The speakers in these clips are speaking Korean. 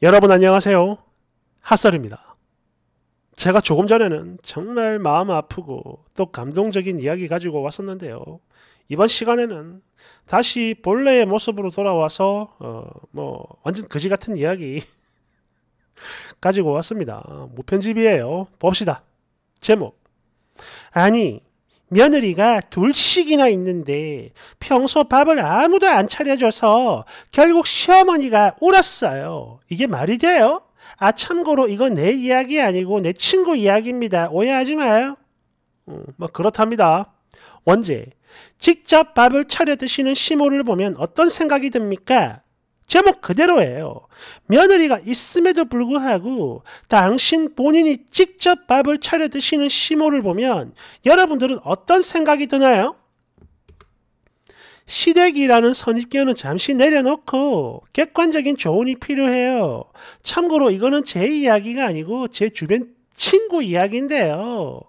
여러분 안녕하세요. 핫설입니다. 제가 조금 전에는 정말 마음 아프고 또 감동적인 이야기 가지고 왔었는데요. 이번 시간에는 다시 본래의 모습으로 돌아와서 어, 뭐 완전 거지 같은 이야기 가지고 왔습니다. 무편집이에요. 봅시다. 제목 아니 며느리가 둘씩이나 있는데 평소 밥을 아무도 안 차려줘서 결국 시어머니가 울었어요. 이게 말이 돼요? 아 참고로 이건 내 이야기 아니고 내 친구 이야기입니다. 오해하지 마요. 음, 뭐 그렇답니다. 언제? 직접 밥을 차려 드시는 시모를 보면 어떤 생각이 듭니까? 제목 그대로예요. 며느리가 있음에도 불구하고 당신 본인이 직접 밥을 차려 드시는 시모를 보면 여러분들은 어떤 생각이 드나요? 시댁이라는 선입견은 잠시 내려놓고 객관적인 조언이 필요해요. 참고로 이거는 제 이야기가 아니고 제 주변 친구 이야기인데요.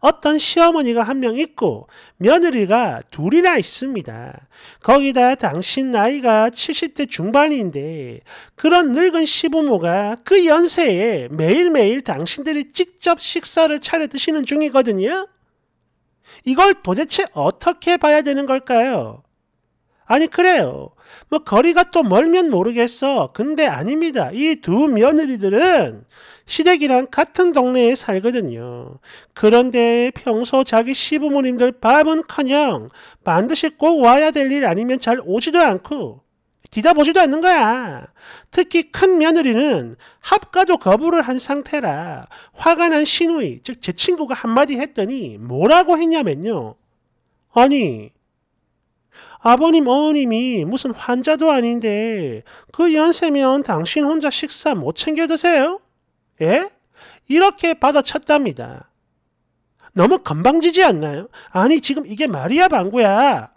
어떤 시어머니가 한 명 있고 며느리가 둘이나 있습니다. 거기다 당신 나이가 70대 중반인데 그런 늙은 시부모가 그 연세에 매일매일 당신들이 직접 식사를 차려 드시는 중이거든요. 이걸 도대체 어떻게 봐야 되는 걸까요? 아니 그래요. 뭐 거리가 또 멀면 모르겠어. 근데 아닙니다. 이 두 며느리들은 시댁이랑 같은 동네에 살거든요. 그런데 평소 자기 시부모님들 밥은커녕 반드시 꼭 와야 될 일 아니면 잘 오지도 않고 뒤다보지도 않는 거야. 특히 큰 며느리는 합가도 거부를 한 상태라 화가 난 시누이, 즉 제 친구가 한마디 했더니 뭐라고 했냐면요. 아니, 아버님, 어머님이 무슨 환자도 아닌데 그 연세면 당신 혼자 식사 못 챙겨 드세요? 예? 이렇게 받아쳤답니다. 너무 건방지지 않나요? 아니 지금 이게 말이야 방구야.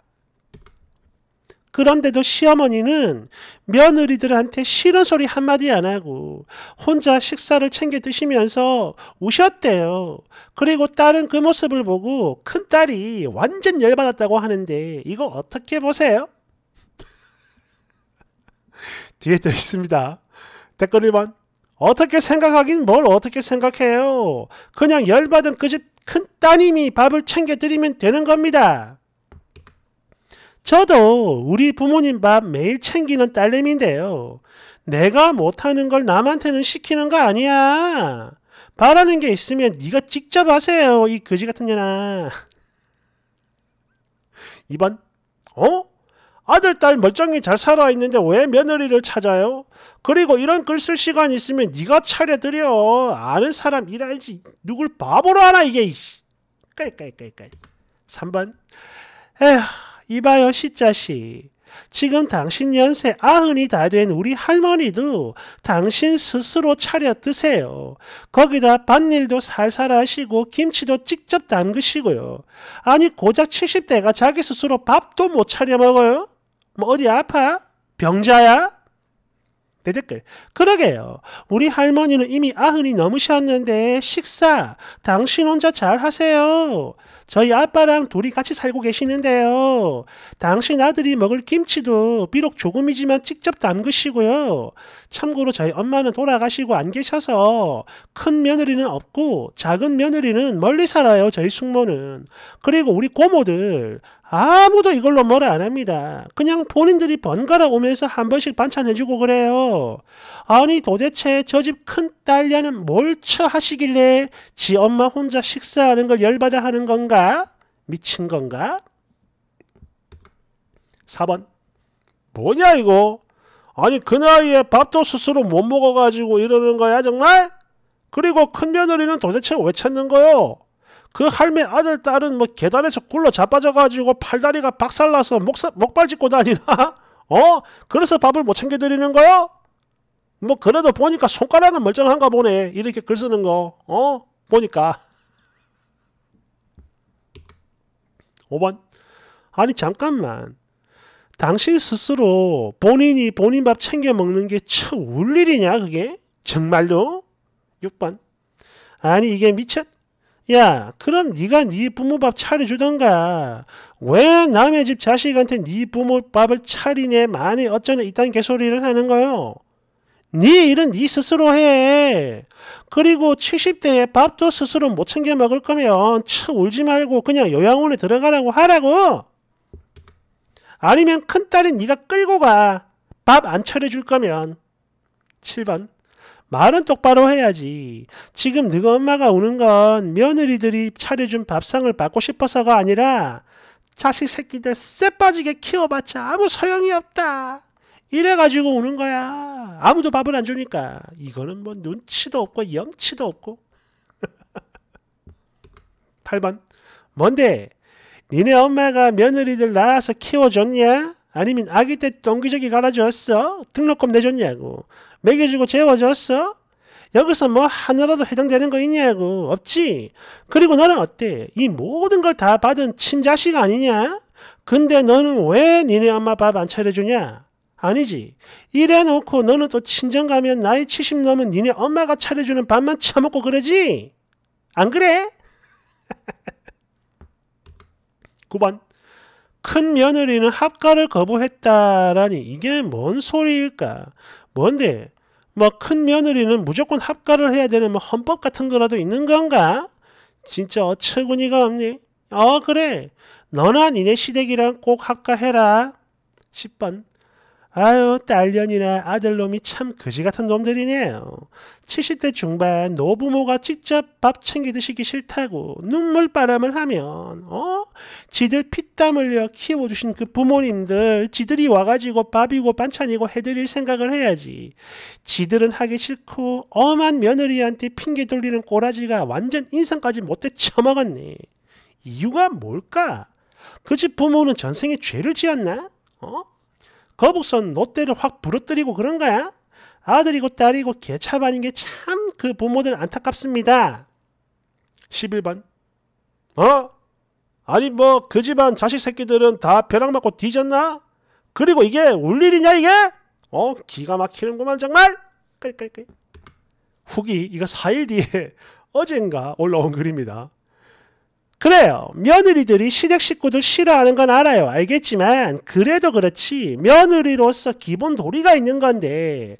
그런데도 시어머니는 며느리들한테 싫은 소리 한마디 안 하고 혼자 식사를 챙겨 드시면서 우셨대요. 그리고 딸은 그 모습을 보고 큰딸이 완전 열받았다고 하는데 이거 어떻게 보세요? 뒤에 또 있습니다. 댓글 1번 어떻게 생각하긴 뭘 어떻게 생각해요. 그냥 열받은 그 집 큰 따님이 밥을 챙겨드리면 되는 겁니다. 저도 우리 부모님 밥 매일 챙기는 딸내미인데요. 내가 못하는 걸 남한테는 시키는 거 아니야. 바라는 게 있으면 네가 직접 하세요. 이 거지 같은 년아. 2번. 어? 아들, 딸 멀쩡히 잘 살아있는데 왜 며느리를 찾아요? 그리고 이런 글 쓸 시간 있으면 네가 차려드려. 아는 사람 일 알지. 누굴 바보로 하나 이게. 까이까이 3번. 에휴, 이봐요 시자씨. 지금 당신 연세 아흔이 다 된 우리 할머니도 당신 스스로 차려 드세요. 거기다 밭일도 살살 하시고 김치도 직접 담그시고요. 아니 고작 70대가 자기 스스로 밥도 못 차려 먹어요? 뭐 어디 아파? 병자야? 대댓글. 네 그러게요. 우리 할머니는 이미 아흔이 넘으셨는데 식사 당신 혼자 잘 하세요. 저희 아빠랑 둘이 같이 살고 계시는데요. 당신 아들이 먹을 김치도 비록 조금이지만 직접 담그시고요. 참고로 저희 엄마는 돌아가시고 안 계셔서 큰 며느리는 없고 작은 며느리는 멀리 살아요. 저희 숙모는. 그리고 우리 고모들 아무도 이걸로 뭐라 안 합니다. 그냥 본인들이 번갈아 오면서 한 번씩 반찬 해주고 그래요. 아니 도대체 저 집 큰 딸야는 뭘 처하시길래 지 엄마 혼자 식사하는 걸 열받아 하는 건가? 미친 건가? 4번 뭐냐 이거? 아니 그 나이에 밥도 스스로 못 먹어가지고 이러는 거야 정말? 그리고 큰 며느리는 도대체 왜 찾는 거요? 그 할매 아들 딸은 뭐 계단에서 굴러 자빠져가지고 팔다리가 박살나서 목사, 목발 짚고 다니나? 어? 그래서 밥을 못 챙겨드리는 거요? 뭐 그래도 보니까 손가락은 멀쩡한가 보네 이렇게 글 쓰는 거 어? 보니까 5번. 아니, 잠깐만. 당신 스스로 본인이 본인 밥 챙겨 먹는 게 참 울 일이냐, 그게? 정말로? 6번. 아니, 이게 미쳤? 야, 그럼 네가 네 부모 밥 차려주던가. 왜 남의 집 자식한테 네 부모 밥을 차리네, 많이 어쩌네, 이딴 개소리를 하는 거요? 네 일은 네 스스로 해. 그리고 70대에 밥도 스스로 못 챙겨 먹을 거면 차 울지 말고 그냥 요양원에 들어가라고 하라고. 아니면 큰딸인 네가 끌고 가. 밥 안 차려줄 거면. 7번. 말은 똑바로 해야지. 지금 네가 엄마가 우는 건 며느리들이 차려준 밥상을 받고 싶어서가 아니라 자식 새끼들 쎄빠지게 키워봤자 아무 소용이 없다. 이래가지고 오는 거야. 아무도 밥을 안 주니까. 이거는 뭐 눈치도 없고 영치도 없고. 8번. 뭔데? 니네 엄마가 며느리들 낳아서 키워줬냐? 아니면 아기 때 동기저기 갈아줬어? 등록금 내줬냐고. 먹여주고 재워줬어? 여기서 뭐 하나라도 해당되는 거 있냐고. 없지? 그리고 너는 어때? 이 모든 걸 다 받은 친자식 아니냐? 근데 너는 왜 니네 엄마 밥 안 차려주냐? 아니지. 이래놓고 너는 또 친정 가면 나이 70 넘은 니네 엄마가 차려주는 밥만 처먹고 그러지? 안 그래? 9번. 큰 며느리는 합가를 거부했다라니 이게 뭔 소리일까? 뭔데? 뭐 큰 며느리는 무조건 합가를 해야 되는 뭐 헌법 같은 거라도 있는 건가? 진짜 어처구니가 없니? 어 그래 너나 니네 시댁이랑 꼭 합가해라 10번 아유 딸년이나 아들놈이 참 그지 같은 놈들이네요. 70대 중반 노부모가 직접 밥 챙기듯 시기 싫다고 눈물바람을 하면 어 지들 피땀 흘려 키워주신 그 부모님들 지들이 와가지고 밥이고 반찬이고 해드릴 생각을 해야지. 지들은 하기 싫고 엄한 며느리한테 핑계 돌리는 꼬라지가 완전 인상까지 못돼 쳐먹었네. 이유가 뭘까? 그 집 부모는 전생에 죄를 지었나? 어? 거북선 롯데를 확 부러뜨리고 그런 거야? 아들이고 딸이고 개차반인 게 참 그 부모들 안타깝습니다. 11번 어? 아니 뭐 그 집안 자식 새끼들은 다 벼락 맞고 뒤졌나? 그리고 이게 울 일이냐 이게? 어 기가 막히는구만 정말 끌끌끌 후기 이거 4일 뒤에 어젠가 올라온 글입니다. 그래요. 며느리들이 시댁 식구들 싫어하는 건 알아요. 알겠지만 그래도 그렇지 며느리로서 기본 도리가 있는 건데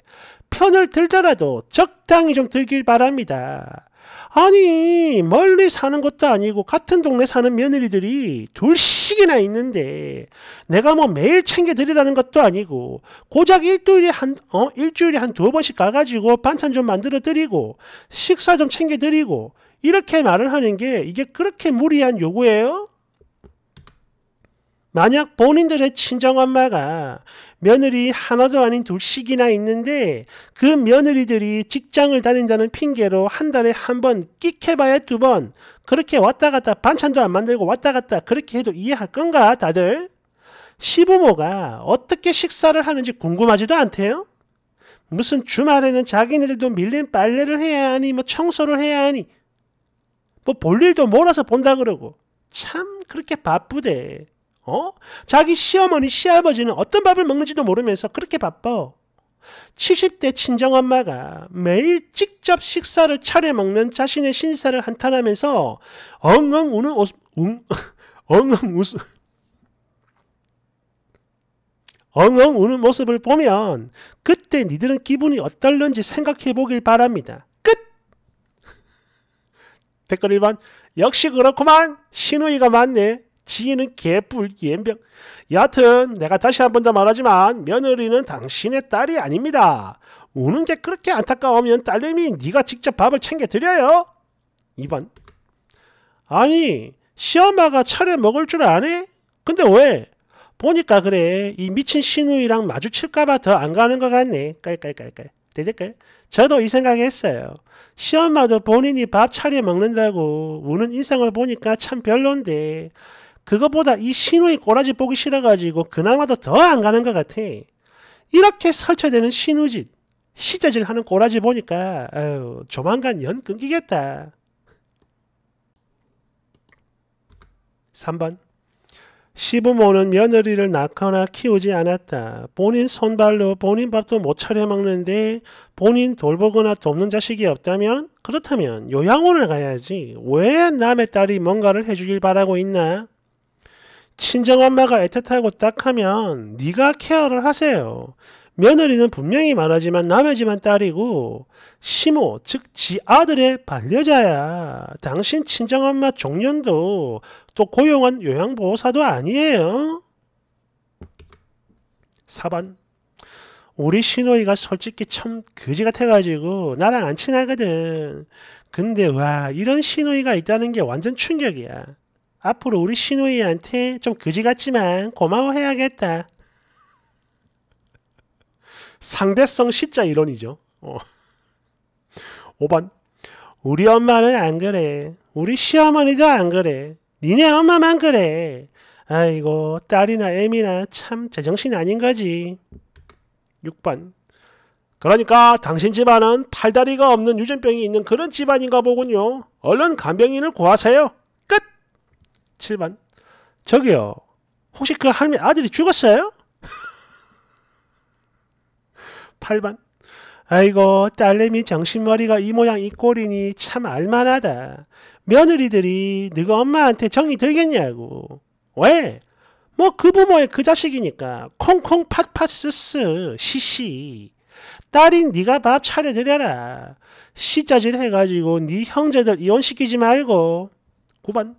편을 들더라도 적당히 좀 들길 바랍니다. 아니 멀리 사는 것도 아니고 같은 동네 사는 며느리들이 둘씩이나 있는데 내가 뭐 매일 챙겨 드리라는 것도 아니고 고작 일주일에 한 어? 일주일에 한 두 번씩 가가지고 반찬 좀 만들어 드리고 식사 좀 챙겨 드리고 이렇게 말을 하는 게 이게 그렇게 무리한 요구예요? 만약 본인들의 친정엄마가 며느리 하나도 아닌 둘씩이나 있는데 그 며느리들이 직장을 다닌다는 핑계로 한 달에 한 번 끽해봐야 두 번 그렇게 왔다 갔다 반찬도 안 만들고 왔다 갔다 그렇게 해도 이해할 건가 다들? 시부모가 어떻게 식사를 하는지 궁금하지도 않대요? 무슨 주말에는 자기네들도 밀린 빨래를 해야 하니 뭐 청소를 해야 하니 뭐 볼일도 몰아서 본다 그러고 참 그렇게 바쁘대. 어? 자기 시어머니 시아버지는 어떤 밥을 먹는지도 모르면서 그렇게 바빠. 70대 친정엄마가 매일 직접 식사를 차려 먹는 자신의 신사를 한탄하면서 엉엉 우는 옷, 웅, 엉엉 웃 엉엉 우는 모습을 보면 그때 니들은 기분이 어떨는지 생각해 보길 바랍니다. 댓글 1번 역시 그렇구만 신우이가 맞네 지인은 개뿔 이엠병 여하튼 내가 다시 한 번 더 말하지만 며느리는 당신의 딸이 아닙니다 우는 게 그렇게 안타까우면 딸내미 네가 직접 밥을 챙겨드려요 2번 아니 시엄마가 차례 먹을 줄 아네? 근데 왜? 보니까 그래 이 미친 신우이랑 마주칠까봐 더 안 가는 것 같네 깔깔깔깔 되니까 저도 이 생각했어요. 시엄마도 본인이 밥 차려 먹는다고 우는 인상을 보니까 참 별론데 그것보다이 신우의 꼬라지 보기 싫어가지고 그나마도 더 안 가는 것 같아. 이렇게 설치되는 신우짓, 시자질 하는 꼬라지 보니까 아유, 조만간 연 끊기겠다. 3번 시부모는 며느리를 낳거나 키우지 않았다. 본인 손발로 본인 밥도 못 차려 먹는데 본인 돌보거나 돕는 자식이 없다면 그렇다면 요양원을 가야지. 왜 남의 딸이 뭔가를 해주길 바라고 있나? 친정엄마가 애틋하고 딱하면 네가 케어를 하세요. 며느리는 분명히 말하지만 남의 집안 딸이고 시모 즉 지 아들의 반려자야. 당신 친정엄마 종년도 또 고용한 요양보호사도 아니에요. 4번 우리 시노이가 솔직히 참 거지 같아가지고 나랑 안 친하거든. 근데 와 이런 시노이가 있다는 게 완전 충격이야. 앞으로 우리 시누이한테좀 거지 같지만 고마워해야겠다. 상대성 시자 이론이죠. 어. 5번 우리 엄마는 안 그래. 우리 시어머니도 안 그래. 니네 엄마만 그래. 아이고 딸이나 애미나 참 제정신 아닌 거지. 6번 그러니까 당신 집안은 팔다리가 없는 유전병이 있는 그런 집안인가 보군요. 얼른 간병인을 구하세요. 끝! 7번 저기요. 혹시 그할머 아들이 죽었어요? 8번. 아이고 딸내미 정신머리가 이 모양 이 꼴이니 참 알만하다. 며느리들이 너가 엄마한테 정이 들겠냐고. 왜? 뭐 그 부모의 그 자식이니까 콩콩 팥팥 쓰쓰 시시. 딸인 네가 밥 차려드려라. 시자질 해가지고 네 형제들 이혼시키지 말고. 9번.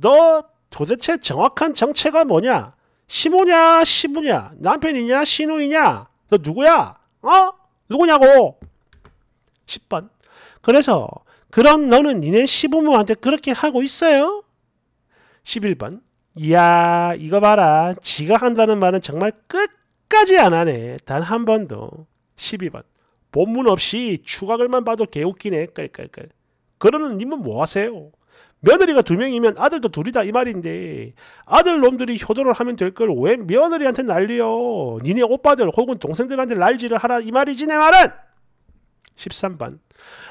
너 도대체 정확한 정체가 뭐냐? 시모냐 시부냐? 남편이냐? 시누이냐? 너 누구야? 어? 누구냐고? 10번. 그래서 그럼 너는 니네 시부모한테 그렇게 하고 있어요? 11번. 이야 이거 봐라. 지가 한다는 말은 정말 끝까지 안 하네. 단 한 번도. 12번. 본문 없이 추각을만 봐도 개웃기네. 깔깔깔. 그러는 님은 뭐 하세요? 며느리가 두 명이면 아들도 둘이다 이 말인데 아들 놈들이 효도를 하면 될 걸 왜 며느리한테 날려 니네 오빠들 혹은 동생들한테 날지를 하라 이 말이지 내 말은 13번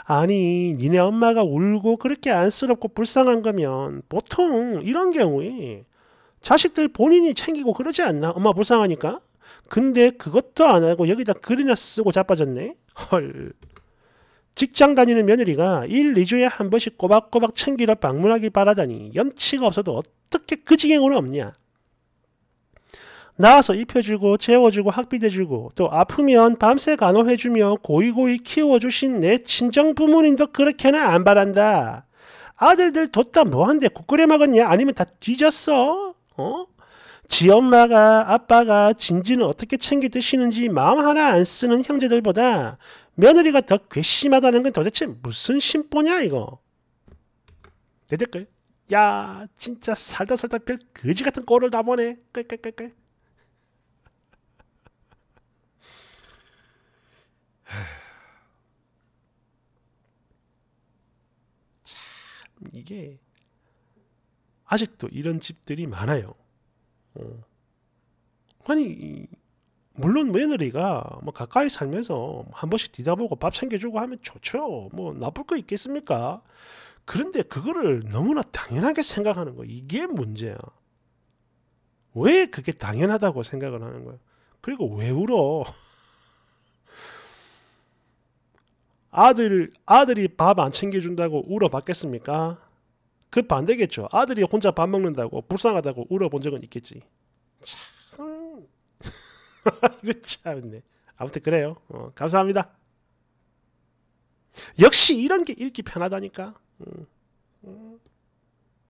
아니 니네 엄마가 울고 그렇게 안쓰럽고 불쌍한 거면 보통 이런 경우에 자식들 본인이 챙기고 그러지 않나 엄마 불쌍하니까 근데 그것도 안 하고 여기다 글이나 쓰고 자빠졌네 헐 직장 다니는 며느리가 1, 2주에 한 번씩 꼬박꼬박 챙기러 방문하기 바라다니 염치가 없어도 어떻게 그 지경으로 없냐. 나와서 입혀주고 재워주고 학비 대주고 또 아프면 밤새 간호해주며 고이고이 키워주신 내 친정 부모님도 그렇게는 안 바란다. 아들들 뒀다 뭐한데 국거리 막았냐? 아니면 다 뒤졌어? 어? 지 엄마가 아빠가 진지는 어떻게 챙겨 드시는지 마음 하나 안 쓰는 형제들보다 며느리가 더 괘씸하다는 건 도대체 무슨 심보냐 이거. 내 댓글. 야 진짜 살다 살다 별 거지 같은 꼴을 다 보네. 끌끌끌끌. 이게 아직도 이런 집들이 많아요. 어. 아니 물론 며느리가 뭐 가까이 살면서 한 번씩 뒤다보고 밥 챙겨주고 하면 좋죠. 뭐 나쁠 거 있겠습니까? 그런데 그거를 너무나 당연하게 생각하는 거 이게 문제야. 왜 그게 당연하다고 생각을 하는 거야? 그리고 왜 울어? 아들 아들이 밥 안 챙겨준다고 울어 봤겠습니까? 그 반대겠죠. 아들이 혼자 밥 먹는다고 불쌍하다고 울어본 적은 있겠지. 참 이거 참네. 아무튼 그래요. 어, 감사합니다. 역시 이런 게 읽기 편하다니까. 음. 음.